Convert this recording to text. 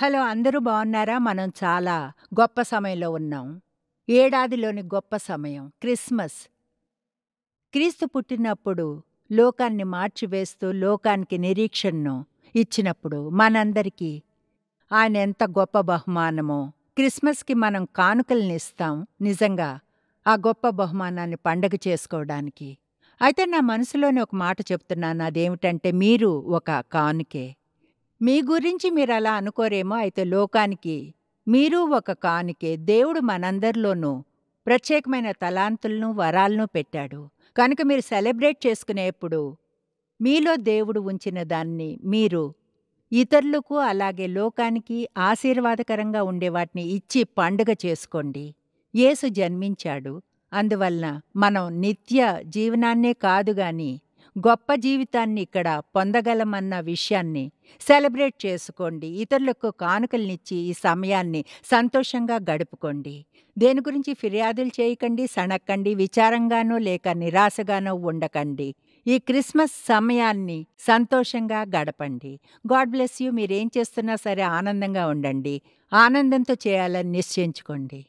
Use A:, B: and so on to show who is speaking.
A: hello అందరూ బాగున్నారా మనం చాలా గొప్ప సమయంలో ఉన్నాం ఏడాదిలోని గొప్ప సమయం క్రిస్మస్ క్రీస్తు పుట్టినప్పుడు లోకాన్ని మార్చివేస్తూ లోకానికి నిరీక్షణను ఇచ్చినప్పుడు మనందరికీ ఆయన ఎంత గొప్ప బహుమానమో క్రిస్మస్కి మనం కానుకల్ని ఇస్తాం నిజంగా ఆ గొప్ప బహుమానాన్ని పండగ చేసుకోవడానికి అయితే నా మనసులోనే ఒక మాట చెప్తున్నాను అదేమిటంటే మీరు ఒక కానుకే మీ గురించి మీరు అలా అనుకోరేమో అయితే లోకానికి మీరు ఒక కానుకే దేవుడు మనందరిలోనూ ప్రత్యేకమైన తలాంతులను వరాలను పెట్టాడు కనుక మీరు సెలబ్రేట్ చేసుకునేప్పుడు మీలో దేవుడు ఉంచిన దాన్ని మీరు ఇతరులకు అలాగే లోకానికి ఆశీర్వాదకరంగా ఉండే వాటిని ఇచ్చి పండుగ చేసుకోండి యేసు జన్మించాడు అందువలన మనం నిత్య జీవనాన్నే కాదు గొప్ప జీవితాన్ని ఇక్కడ పొందగలమన్న విషయాన్ని సెలబ్రేట్ చేసుకోండి ఇతరులకు కానుకలనిచ్చి ఈ సమయాన్ని సంతోషంగా గడుపుకోండి దేని గురించి ఫిర్యాదులు చేయకండి సణక్కండి విచారంగానో లేక నిరాశగానో ఉండకండి ఈ క్రిస్మస్ సమయాన్ని సంతోషంగా గడపండి గాడ్ బ్లెస్ యూ మీరేం చేస్తున్నా సరే ఆనందంగా ఉండండి ఆనందంతో చేయాలని నిశ్చయించుకోండి